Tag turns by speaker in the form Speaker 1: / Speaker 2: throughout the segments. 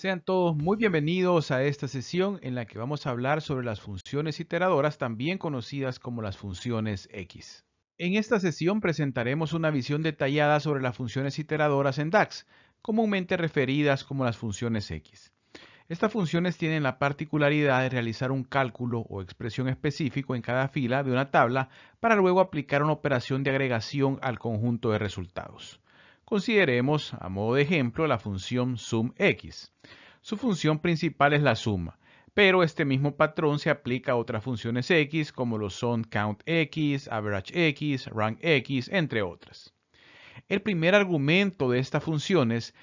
Speaker 1: Sean todos muy bienvenidos a esta sesión en la que vamos a hablar sobre las funciones iteradoras, también conocidas como las funciones X. En esta sesión presentaremos una visión detallada sobre las funciones iteradoras en DAX, comúnmente referidas como las funciones X. Estas funciones tienen la particularidad de realizar un cálculo o expresión específico en cada fila de una tabla para luego aplicar una operación de agregación al conjunto de resultados. Consideremos a modo de ejemplo la función SumX. Su función principal es la suma, pero este mismo patrón se aplica a otras funciones x como lo son CountX, AverageX, RankX, entre otras. El primer argumento de estas funciones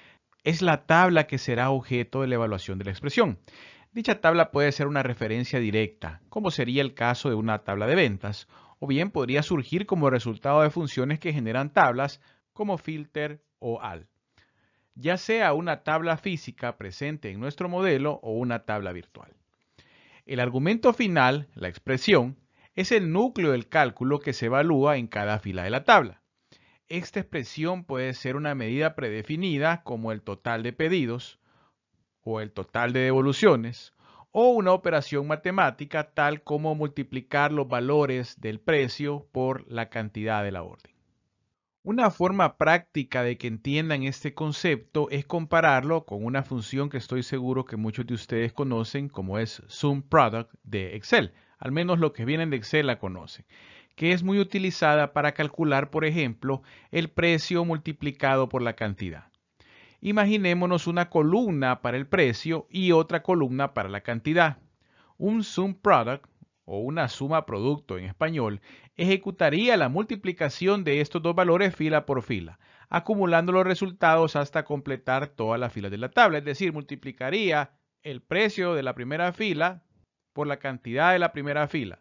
Speaker 1: es la tabla que será objeto de la evaluación de la expresión. Dicha tabla puede ser una referencia directa, como sería el caso de una tabla de ventas, o bien podría surgir como resultado de funciones que generan tablas, como filter o al, ya sea una tabla física presente en nuestro modelo o una tabla virtual. El argumento final, la expresión, es el núcleo del cálculo que se evalúa en cada fila de la tabla. Esta expresión puede ser una medida predefinida como el total de pedidos o el total de devoluciones o una operación matemática tal como multiplicar los valores del precio por la cantidad de la orden. Una forma práctica de que entiendan este concepto es compararlo con una función que estoy seguro que muchos de ustedes conocen como es Sum Product de Excel. Al menos los que vienen de Excel la conocen que es muy utilizada para calcular, por ejemplo, el precio multiplicado por la cantidad. Imaginémonos una columna para el precio y otra columna para la cantidad. Un Zoom product o una suma producto en español, ejecutaría la multiplicación de estos dos valores fila por fila, acumulando los resultados hasta completar toda la fila de la tabla, es decir, multiplicaría el precio de la primera fila por la cantidad de la primera fila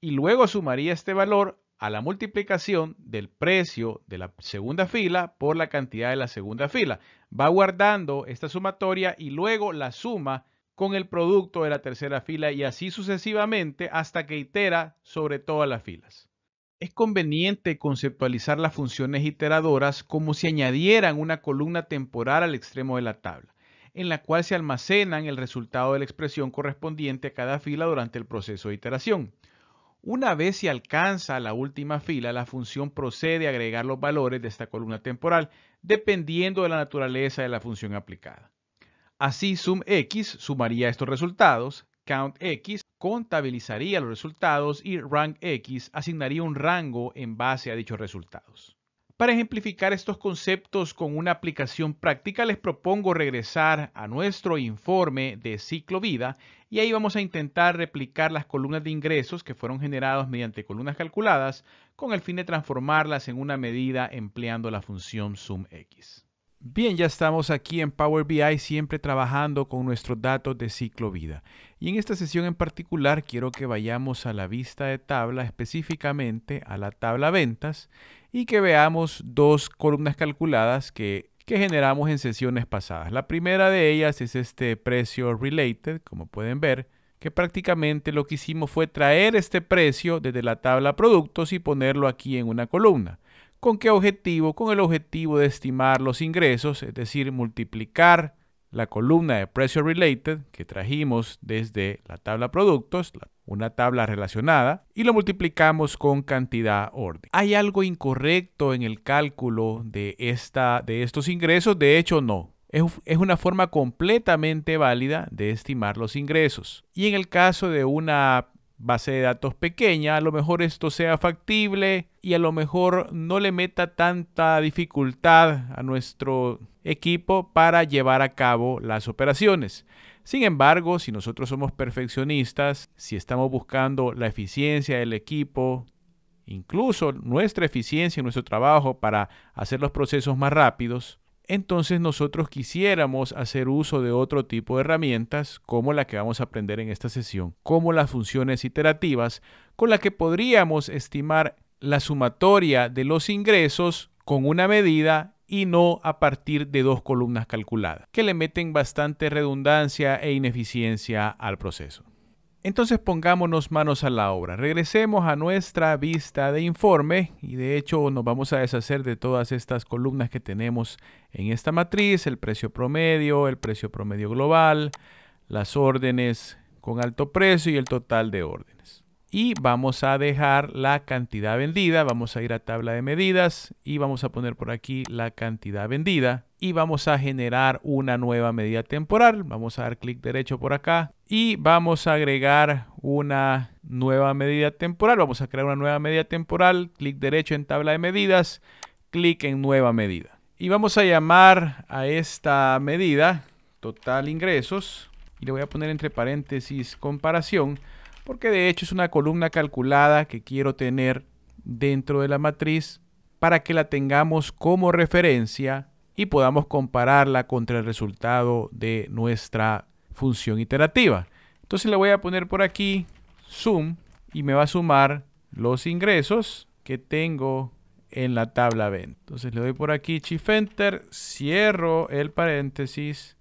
Speaker 1: y luego sumaría este valor a la multiplicación del precio de la segunda fila por la cantidad de la segunda fila. Va guardando esta sumatoria y luego la suma con el producto de la tercera fila y así sucesivamente hasta que itera sobre todas las filas. Es conveniente conceptualizar las funciones iteradoras como si añadieran una columna temporal al extremo de la tabla, en la cual se almacenan el resultado de la expresión correspondiente a cada fila durante el proceso de iteración. Una vez se alcanza la última fila, la función procede a agregar los valores de esta columna temporal, dependiendo de la naturaleza de la función aplicada. Así SumX sumaría estos resultados, CountX contabilizaría los resultados y RankX asignaría un rango en base a dichos resultados. Para ejemplificar estos conceptos con una aplicación práctica, les propongo regresar a nuestro informe de ciclo vida y ahí vamos a intentar replicar las columnas de ingresos que fueron generados mediante columnas calculadas con el fin de transformarlas en una medida empleando la función SUMX. Bien, ya estamos aquí en Power BI siempre trabajando con nuestros datos de ciclo vida. Y en esta sesión en particular quiero que vayamos a la vista de tabla, específicamente a la tabla ventas, y que veamos dos columnas calculadas que, que generamos en sesiones pasadas. La primera de ellas es este precio related, como pueden ver, que prácticamente lo que hicimos fue traer este precio desde la tabla productos y ponerlo aquí en una columna. ¿Con qué objetivo? Con el objetivo de estimar los ingresos, es decir, multiplicar la columna de Precio Related que trajimos desde la tabla productos, una tabla relacionada, y lo multiplicamos con cantidad orden. ¿Hay algo incorrecto en el cálculo de, esta, de estos ingresos? De hecho, no. Es, es una forma completamente válida de estimar los ingresos. Y en el caso de una base de datos pequeña, a lo mejor esto sea factible y a lo mejor no le meta tanta dificultad a nuestro equipo para llevar a cabo las operaciones. Sin embargo, si nosotros somos perfeccionistas, si estamos buscando la eficiencia del equipo, incluso nuestra eficiencia en nuestro trabajo para hacer los procesos más rápidos, entonces nosotros quisiéramos hacer uso de otro tipo de herramientas, como la que vamos a aprender en esta sesión, como las funciones iterativas, con la que podríamos estimar la sumatoria de los ingresos con una medida y no a partir de dos columnas calculadas, que le meten bastante redundancia e ineficiencia al proceso. Entonces pongámonos manos a la obra. Regresemos a nuestra vista de informe y de hecho nos vamos a deshacer de todas estas columnas que tenemos en esta matriz, el precio promedio, el precio promedio global, las órdenes con alto precio y el total de órdenes. Y vamos a dejar la cantidad vendida, vamos a ir a tabla de medidas y vamos a poner por aquí la cantidad vendida y vamos a generar una nueva medida temporal. Vamos a dar clic derecho por acá y vamos a agregar una nueva medida temporal. Vamos a crear una nueva medida temporal. Clic derecho en tabla de medidas. Clic en nueva medida. Y vamos a llamar a esta medida total ingresos. Y le voy a poner entre paréntesis comparación. Porque de hecho es una columna calculada que quiero tener dentro de la matriz para que la tengamos como referencia y podamos compararla contra el resultado de nuestra función iterativa. Entonces le voy a poner por aquí zoom y me va a sumar los ingresos que tengo en la tabla ven. Entonces le doy por aquí shift enter, cierro el paréntesis,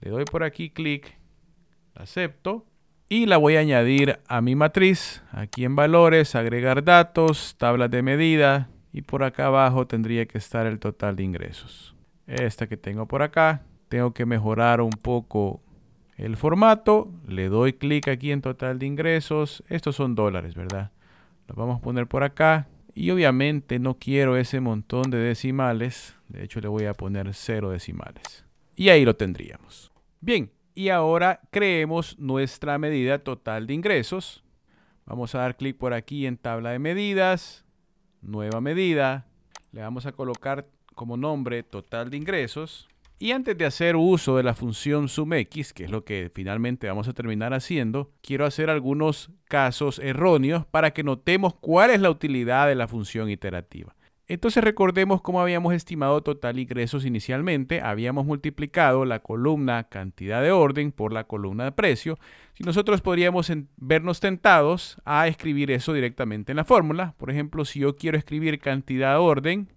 Speaker 1: le doy por aquí clic, acepto y la voy a añadir a mi matriz. Aquí en valores, agregar datos, tablas de medida y por acá abajo tendría que estar el total de ingresos esta que tengo por acá. Tengo que mejorar un poco el formato. Le doy clic aquí en total de ingresos. Estos son dólares, ¿verdad? Los vamos a poner por acá. Y obviamente no quiero ese montón de decimales. De hecho, le voy a poner cero decimales. Y ahí lo tendríamos. Bien, y ahora creemos nuestra medida total de ingresos. Vamos a dar clic por aquí en tabla de medidas. Nueva medida. Le vamos a colocar como nombre total de ingresos. Y antes de hacer uso de la función x, que es lo que finalmente vamos a terminar haciendo, quiero hacer algunos casos erróneos para que notemos cuál es la utilidad de la función iterativa. Entonces recordemos cómo habíamos estimado total ingresos inicialmente. Habíamos multiplicado la columna cantidad de orden por la columna de precio. Si nosotros podríamos vernos tentados a escribir eso directamente en la fórmula. Por ejemplo, si yo quiero escribir cantidad de orden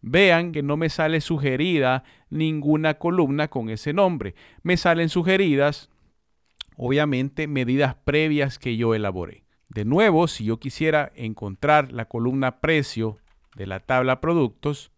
Speaker 1: Vean que no me sale sugerida ninguna columna con ese nombre. Me salen sugeridas, obviamente, medidas previas que yo elaboré. De nuevo, si yo quisiera encontrar la columna precio de la tabla productos,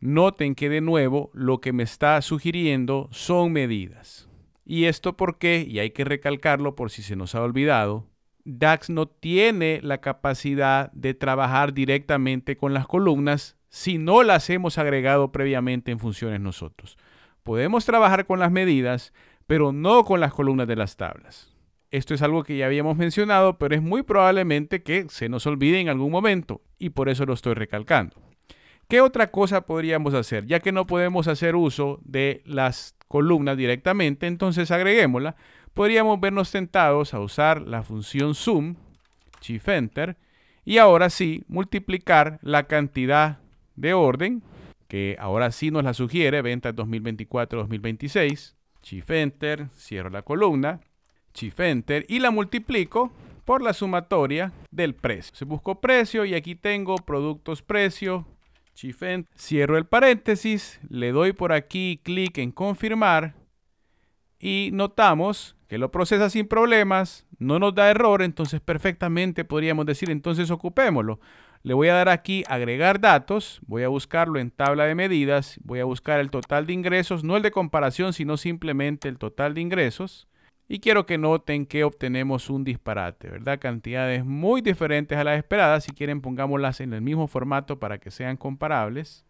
Speaker 1: noten que de nuevo lo que me está sugiriendo son medidas. Y esto porque, y hay que recalcarlo por si se nos ha olvidado, DAX no tiene la capacidad de trabajar directamente con las columnas si no las hemos agregado previamente en funciones nosotros. Podemos trabajar con las medidas, pero no con las columnas de las tablas. Esto es algo que ya habíamos mencionado, pero es muy probablemente que se nos olvide en algún momento y por eso lo estoy recalcando. ¿Qué otra cosa podríamos hacer? Ya que no podemos hacer uso de las columnas directamente, entonces agreguémosla. Podríamos vernos tentados a usar la función sum, shift enter, y ahora sí multiplicar la cantidad de orden, que ahora sí nos la sugiere, ventas 2024-2026, Shift Enter, cierro la columna, Shift Enter y la multiplico por la sumatoria del precio. Se buscó precio y aquí tengo productos precio, Shift Enter, cierro el paréntesis, le doy por aquí clic en confirmar y notamos que lo procesa sin problemas, no nos da error, entonces perfectamente podríamos decir entonces ocupémoslo. Le voy a dar aquí agregar datos, voy a buscarlo en tabla de medidas, voy a buscar el total de ingresos, no el de comparación, sino simplemente el total de ingresos. Y quiero que noten que obtenemos un disparate, ¿verdad? Cantidades muy diferentes a las esperadas. Si quieren, pongámoslas en el mismo formato para que sean comparables.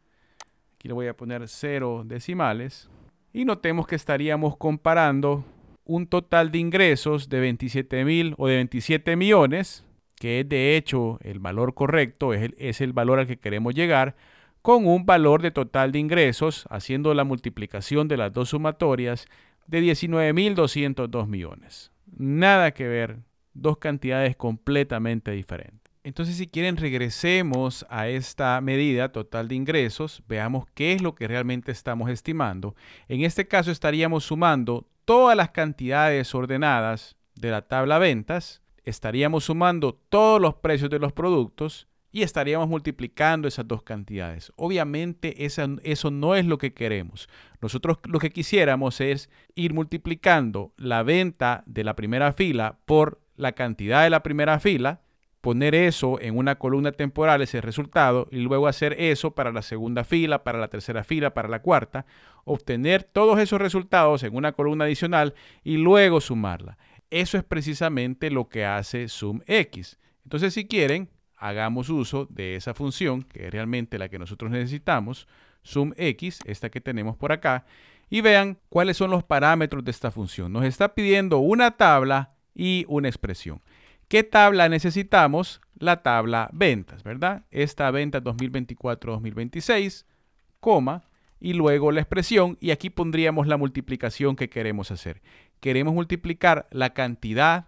Speaker 1: Aquí le voy a poner cero decimales. Y notemos que estaríamos comparando un total de ingresos de 27 mil o de 27 millones que es de hecho el valor correcto, es el, valor al que queremos llegar, con un valor de total de ingresos, haciendo la multiplicación de las dos sumatorias, de 19.202 millones. Nada que ver, dos cantidades completamente diferentes. Entonces, si quieren, regresemos a esta medida total de ingresos, veamos qué es lo que realmente estamos estimando. En este caso, estaríamos sumando todas las cantidades ordenadas de la tabla ventas estaríamos sumando todos los precios de los productos y estaríamos multiplicando esas dos cantidades. Obviamente eso no es lo que queremos. Nosotros lo que quisiéramos es ir multiplicando la venta de la primera fila por la cantidad de la primera fila, poner eso en una columna temporal, ese resultado, y luego hacer eso para la segunda fila, para la tercera fila, para la cuarta, obtener todos esos resultados en una columna adicional y luego sumarla. Eso es precisamente lo que hace SumX. Entonces, si quieren, hagamos uso de esa función, que es realmente la que nosotros necesitamos, SumX, esta que tenemos por acá, y vean cuáles son los parámetros de esta función. Nos está pidiendo una tabla y una expresión. ¿Qué tabla necesitamos? La tabla ventas, ¿verdad? Esta venta 2024-2026, coma, y luego la expresión, y aquí pondríamos la multiplicación que queremos hacer queremos multiplicar la cantidad,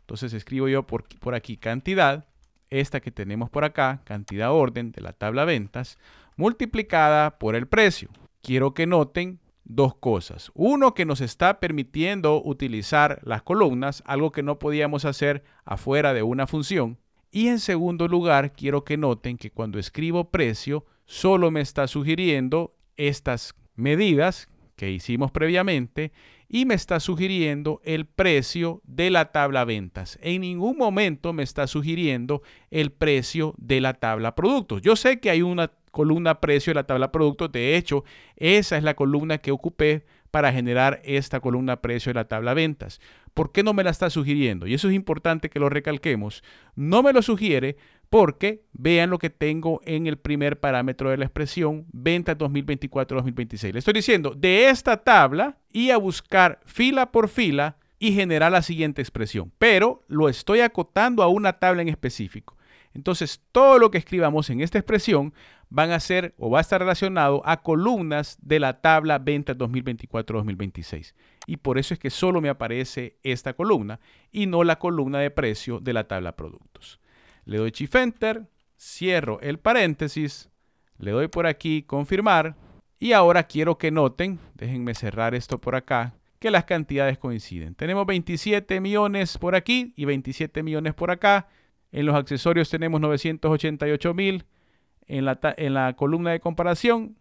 Speaker 1: entonces escribo yo por, por aquí cantidad, esta que tenemos por acá, cantidad orden de la tabla ventas, multiplicada por el precio. Quiero que noten dos cosas. Uno, que nos está permitiendo utilizar las columnas, algo que no podíamos hacer afuera de una función. Y en segundo lugar, quiero que noten que cuando escribo precio, solo me está sugiriendo estas medidas que hicimos previamente y me está sugiriendo el precio de la tabla ventas. En ningún momento me está sugiriendo el precio de la tabla productos. Yo sé que hay una columna precio de la tabla productos. De hecho, esa es la columna que ocupé para generar esta columna precio de la tabla ventas. ¿Por qué no me la está sugiriendo? Y eso es importante que lo recalquemos. No me lo sugiere porque vean lo que tengo en el primer parámetro de la expresión, ventas 2024-2026. Le estoy diciendo, de esta tabla y a buscar fila por fila y generar la siguiente expresión, pero lo estoy acotando a una tabla en específico. Entonces, todo lo que escribamos en esta expresión van a ser o va a estar relacionado a columnas de la tabla venta 2024-2026. Y por eso es que solo me aparece esta columna y no la columna de precio de la tabla productos le doy Shift Enter, cierro el paréntesis, le doy por aquí confirmar y ahora quiero que noten, déjenme cerrar esto por acá, que las cantidades coinciden. Tenemos 27 millones por aquí y 27 millones por acá. En los accesorios tenemos 988 mil. En la, en la columna de comparación,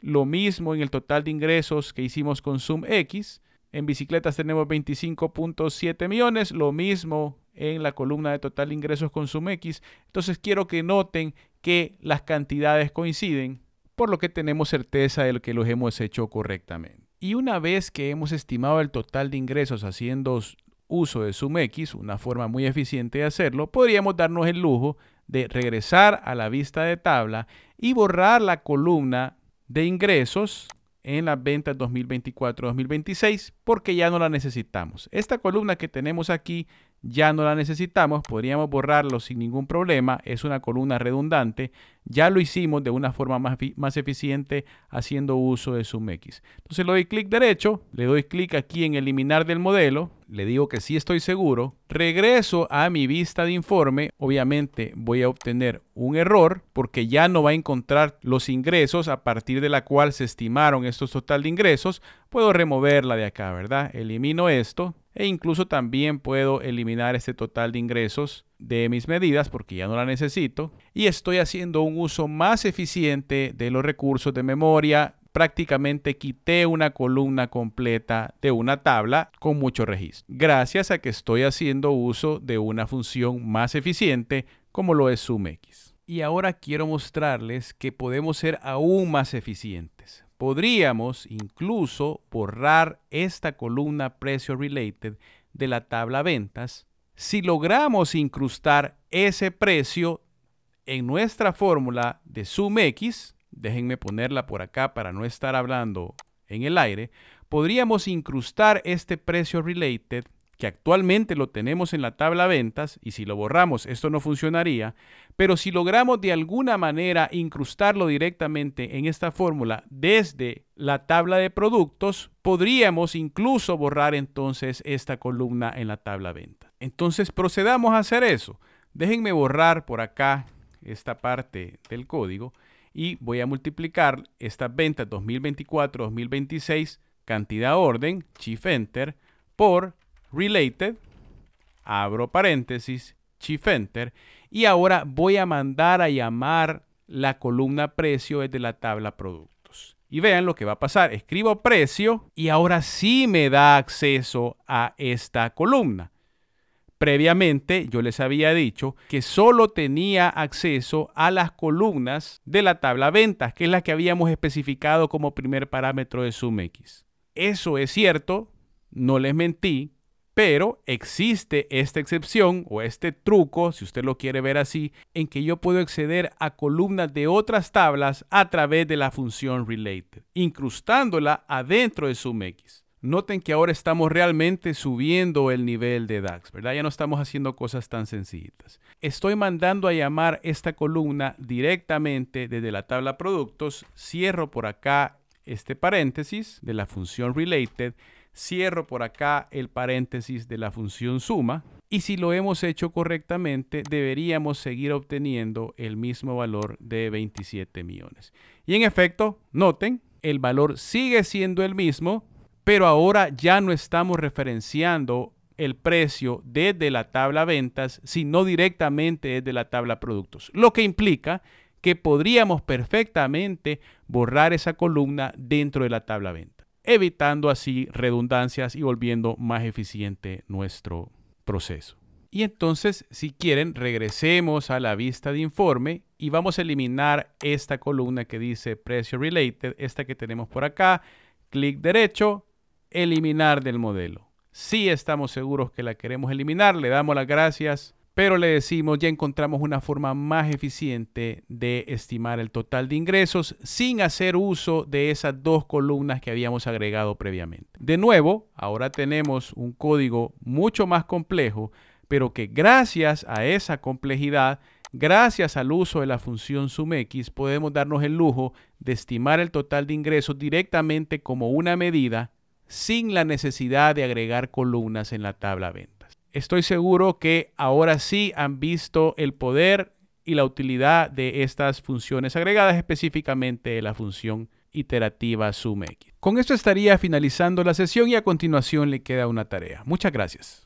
Speaker 1: lo mismo en el total de ingresos que hicimos con Zoom X. En bicicletas tenemos 25.7 millones, lo mismo en la columna de total ingresos con SumX. Entonces quiero que noten que las cantidades coinciden, por lo que tenemos certeza de que los hemos hecho correctamente. Y una vez que hemos estimado el total de ingresos haciendo uso de SumX, una forma muy eficiente de hacerlo, podríamos darnos el lujo de regresar a la vista de tabla y borrar la columna de ingresos en las ventas 2024-2026 porque ya no la necesitamos. Esta columna que tenemos aquí ya no la necesitamos, podríamos borrarlo sin ningún problema, es una columna redundante, ya lo hicimos de una forma más, más eficiente haciendo uso de SumX. Entonces le doy clic derecho, le doy clic aquí en eliminar del modelo, le digo que sí estoy seguro, regreso a mi vista de informe, obviamente voy a obtener un error porque ya no va a encontrar los ingresos a partir de la cual se estimaron estos total de ingresos, puedo removerla de acá, ¿verdad? Elimino esto, e incluso también puedo eliminar este total de ingresos de mis medidas porque ya no la necesito y estoy haciendo un uso más eficiente de los recursos de memoria. Prácticamente quité una columna completa de una tabla con mucho registro. Gracias a que estoy haciendo uso de una función más eficiente como lo es SumX. Y ahora quiero mostrarles que podemos ser aún más eficientes. Podríamos incluso borrar esta columna precio related de la tabla ventas si logramos incrustar ese precio en nuestra fórmula de SumX, déjenme ponerla por acá para no estar hablando en el aire, podríamos incrustar este precio related que actualmente lo tenemos en la tabla ventas, y si lo borramos esto no funcionaría, pero si logramos de alguna manera incrustarlo directamente en esta fórmula desde la tabla de productos, podríamos incluso borrar entonces esta columna en la tabla ventas. Entonces procedamos a hacer eso. Déjenme borrar por acá esta parte del código y voy a multiplicar estas ventas 2024-2026 cantidad orden, shift enter, por related, abro paréntesis, shift enter, y ahora voy a mandar a llamar la columna precio desde la tabla productos. Y vean lo que va a pasar. Escribo precio y ahora sí me da acceso a esta columna. Previamente yo les había dicho que solo tenía acceso a las columnas de la tabla ventas, que es la que habíamos especificado como primer parámetro de SumX. Eso es cierto, no les mentí, pero existe esta excepción o este truco, si usted lo quiere ver así, en que yo puedo acceder a columnas de otras tablas a través de la función related, incrustándola adentro de SumX. Noten que ahora estamos realmente subiendo el nivel de DAX, ¿verdad? Ya no estamos haciendo cosas tan sencillitas. Estoy mandando a llamar esta columna directamente desde la tabla productos. Cierro por acá este paréntesis de la función related Cierro por acá el paréntesis de la función suma. Y si lo hemos hecho correctamente, deberíamos seguir obteniendo el mismo valor de 27 millones. Y en efecto, noten, el valor sigue siendo el mismo, pero ahora ya no estamos referenciando el precio desde la tabla ventas, sino directamente desde la tabla productos. Lo que implica que podríamos perfectamente borrar esa columna dentro de la tabla ventas evitando así redundancias y volviendo más eficiente nuestro proceso. Y entonces, si quieren, regresemos a la vista de informe y vamos a eliminar esta columna que dice Precio Related, esta que tenemos por acá. Clic derecho, eliminar del modelo. Si estamos seguros que la queremos eliminar, le damos las gracias pero le decimos ya encontramos una forma más eficiente de estimar el total de ingresos sin hacer uso de esas dos columnas que habíamos agregado previamente. De nuevo, ahora tenemos un código mucho más complejo, pero que gracias a esa complejidad, gracias al uso de la función SUMX, podemos darnos el lujo de estimar el total de ingresos directamente como una medida sin la necesidad de agregar columnas en la tabla venta estoy seguro que ahora sí han visto el poder y la utilidad de estas funciones agregadas, específicamente la función iterativa SumX. Con esto estaría finalizando la sesión y a continuación le queda una tarea. Muchas gracias.